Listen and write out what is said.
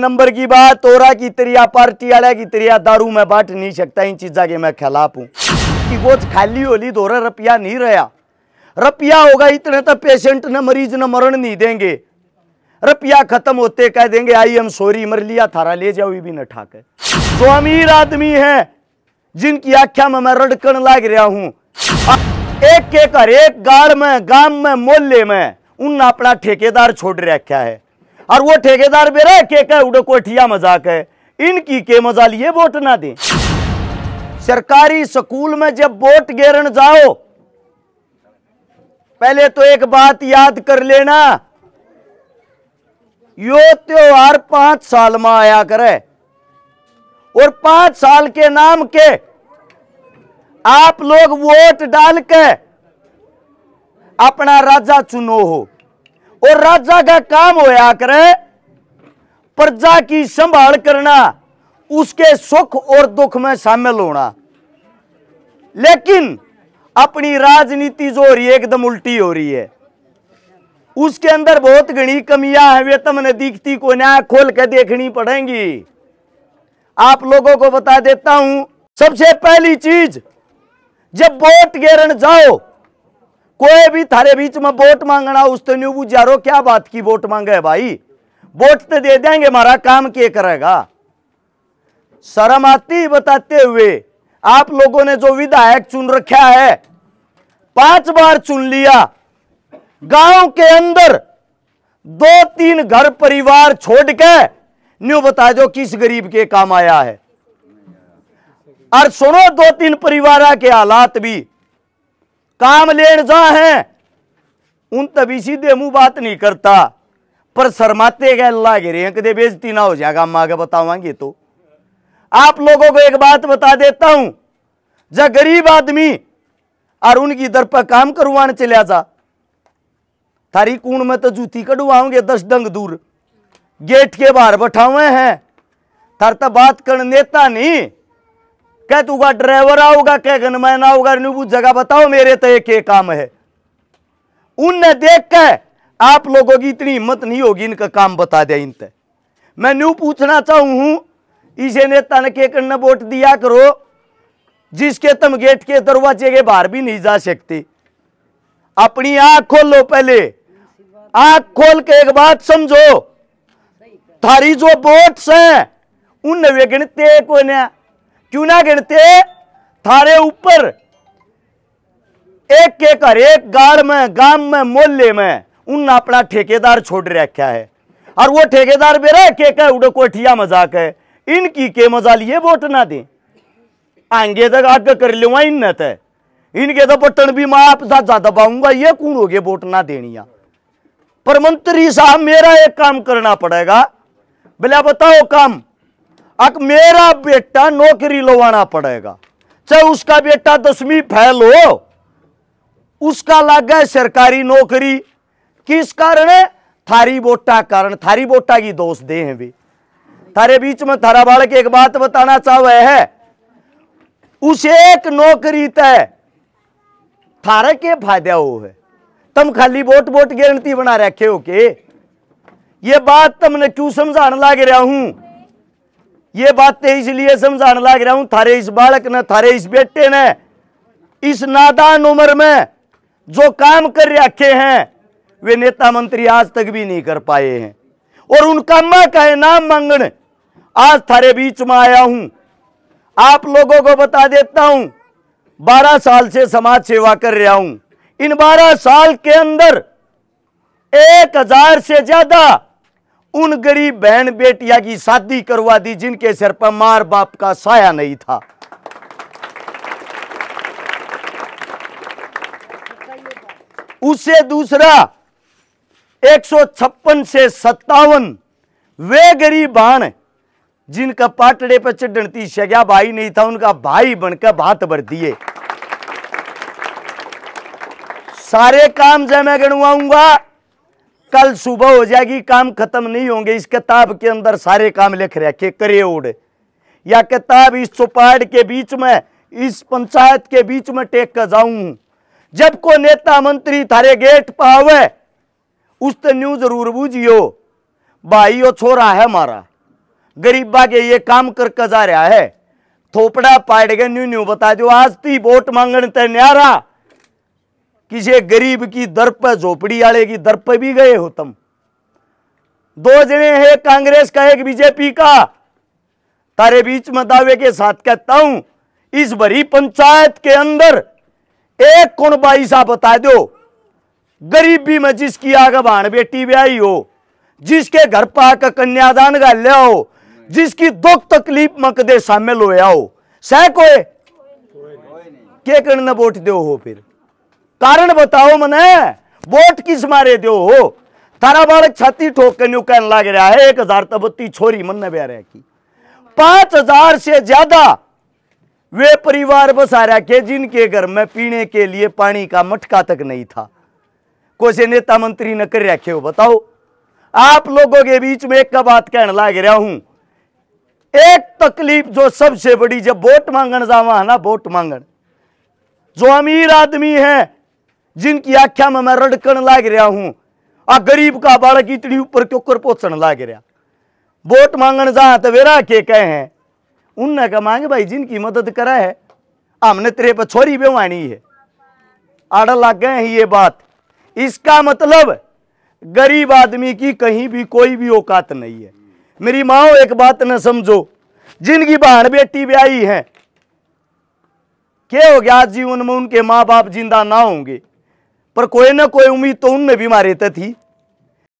number की बात तोरा की तरिया पार्टी वाले की तरिया दारू में बांट नहीं सकता इन चीजा के मैं खिलाफ हूँ कि वो खाली होली दोरा रपिया नहीं रहा रपिया होगा इतने तो पेशेंट न मरीज न मरण नहीं देंगे रपिया खत्म होते कह देंगे आई हम सॉरी मर लिया थारा ले जाओ भी न ठाक तो अमीर आदमी है जिनकी आख्या में मैं रड़कन लाग रहा हूँ एक एक हर एक गाड़ में गांव में मोहल्ले में उन अपना ठेकेदार छोड़ रखा है और वो ठेकेदार बेरे के कह उड़ो कोठिया मजाक है इनकी के मजा लिए वोट ना दे सरकारी स्कूल में जब वोट गेरन जाओ पहले तो एक बात याद कर लेना यो त्योहार पांच साल में आया करे और पांच साल के नाम के आप लोग वोट डाल के अपना राजा चुनो हो और राजा का काम होया करे प्रजा की संभाल करना उसके सुख और दुख में शामिल होना लेकिन अपनी राजनीति जो हो रही है एकदम उल्टी हो रही है उसके अंदर बहुत घनी कमियां हैं वे तमने तो दिखती को न्याय खोल के देखनी पड़ेंगी आप लोगों को बता देता हूं सबसे पहली चीज जब वोट गेरन जाओ कोई भी थारे बीच में वोट मांगना तो न्यू बुझारो क्या बात की वोट मांगे भाई वोट तो दे देंगे हमारा काम क्या करेगा शर्म आती बताते हुए आप लोगों ने जो विधायक चुन रखा है पांच बार चुन लिया गांव के अंदर दो तीन घर परिवार छोड़ के न्यू बता दो किस गरीब के काम आया है और सुनो दो तीन परिवार के हालात भी काम लेन जा है उन तभी सीधे मुंह बात नहीं करता पर शरमाते गए अल्लाह के रेंक दे बेजती ना हो जाएगा माँ के बतावांगे तो आप लोगों को एक बात बता देता हूं जब गरीब आदमी और उनकी दर पर काम करवाने चले जा थारी कूण में तो जूती कड़वाओगे दस डंग दूर गेट के बाहर बैठा हुए हैं थर तो बात कर नेता नहीं कह का ड्राइवर आओगा कह गनमैन आओगा नीबू जगह बताओ मेरे तो एक एक काम है उनने देख के आप लोगों की इतनी हिम्मत नहीं होगी इनका काम बता दे इन तय मैं न्यू पूछना चाहू इसे नेता ने के करना वोट दिया करो जिसके तुम गेट के दरवाजे के बाहर भी नहीं जा सकते अपनी आंख खोल लो पहले आंख खोल के एक बात समझो थारी जो वोट्स हैं उन वे गिनते कोई ना क्यों ना गिनते थारे ऊपर एक एकर एक गाड़ में गांव में मोहल्ले में उन अपना ठेकेदार छोड़ रखा है और वो ठेकेदार बेरा के कह उड़े कोठिया मजाक है इनकी के मजा लिए वोट ना दे आगे तक तो आगे कर लो इन इनके तो बटन भी मैं आप ज्यादा दबाऊंगा ये कौन हो गए वोट ना देनिया पर मंत्री साहब मेरा एक काम करना पड़ेगा बोले बताओ काम अब मेरा बेटा नौकरी लवाना पड़ेगा चाहे उसका बेटा दसवीं फैल हो उसका लग है सरकारी नौकरी किस कारण है थारी बोटा कारण थारी बोटा की दोष दे हैं भी थारे बीच में थारा बालक एक बात बताना चाहे है उस एक नौकरी तय थारे के फायदा हो है तुम खाली वोट वोट गारंटी बना रखे हो के ये बात तुमने क्यों समझाने लग रहा हूं ये बातें तो इसलिए समझाने लग रहा हूं थारे इस बालक ने थारे इस बेटे ने इस नादान उम्र में जो काम कर रखे हैं वे नेता मंत्री आज तक भी नहीं कर पाए हैं और उनका माँ का नाम मांगण आज थारे बीच में आया हूं आप लोगों को बता देता हूं बारह साल से समाज सेवा कर रहा हूं इन बारह साल के अंदर एक हजार से ज्यादा उन गरीब बहन बेटिया की शादी करवा दी जिनके सिर पर मार बाप का साया नहीं था उसे दूसरा एक से सत्तावन वे गरीब बहन जिनका पाटड़े पर थी शग्या भाई नहीं था उनका भाई बनकर भात भर दिए सारे काम जय मैं गणवाऊंगा कल सुबह हो जाएगी काम खत्म नहीं होंगे इस किताब के अंदर सारे काम लिख रखे करे उड़े या किताब इस चौपाट के बीच में इस पंचायत के बीच में टेक कर जाऊं जब को नेता मंत्री थारे गेट पर आवे उस तू जरूर बूझियो भाई यो छोरा है हमारा गरीबा के ये काम करके जा रहा है थोपड़ा पाड़ गया न्यू न्यू बता दो आज ती वोट मांगण ते न्यारा किसी गरीब की दर पर झोपड़ी वाले की दर पर भी गए हो तुम दो जने एक कांग्रेस का एक बीजेपी का तारे बीच में दावे के साथ कहता हूं इस भरी पंचायत के अंदर एक कौन बाई सा बता दो गरीबी में जिसकी आग भाण बेटी ब्याई हो जिसके घर पाक कन्यादान का लिया हो जिसकी दुख तकलीफ मकदे शामिल होया हो सह कोई के वोट दो हो फिर कारण बताओ मने वोट किस मारे દો હો તારા બાળક છાતી ઠોકન્યું कहने લાગી રહ્યા હે એક હજાર તબત્તી છોરી મને બે की पांच हजार से ज्यादा वे परिवार बसा रहा के जिनके घर में पीने के लिए पानी का मटका तक नहीं था कोई नेता मंत्री न कर रखे हो बताओ आप लोगों के बीच में एक का बात कहने लाग रहा हूं एक तकलीफ जो सबसे बड़ी जब वोट मांगन जावा है ना वोट मांगन जो अमीर आदमी है जिनकी आख्या में मैं रड़कन लाग रहा हूँ आ गरीब का बालक इतनी ऊपर क्यों पोचण लाग रहा वोट मांगण जा तो वेरा के कहे हैं उनने कहा मांगे भाई जिनकी मदद करा है हमने तेरे पर छोरी बेवानी है आड़ लग गए ये बात इसका मतलब गरीब आदमी की कहीं भी कोई भी औकात नहीं है मेरी माओ एक बात न समझो जिनकी बहन बेटी ब्याई है क्या हो गया जीवन में उनके माँ बाप जिंदा ना होंगे पर कोई ना कोई उम्मीद तो उनमें भी मारे थी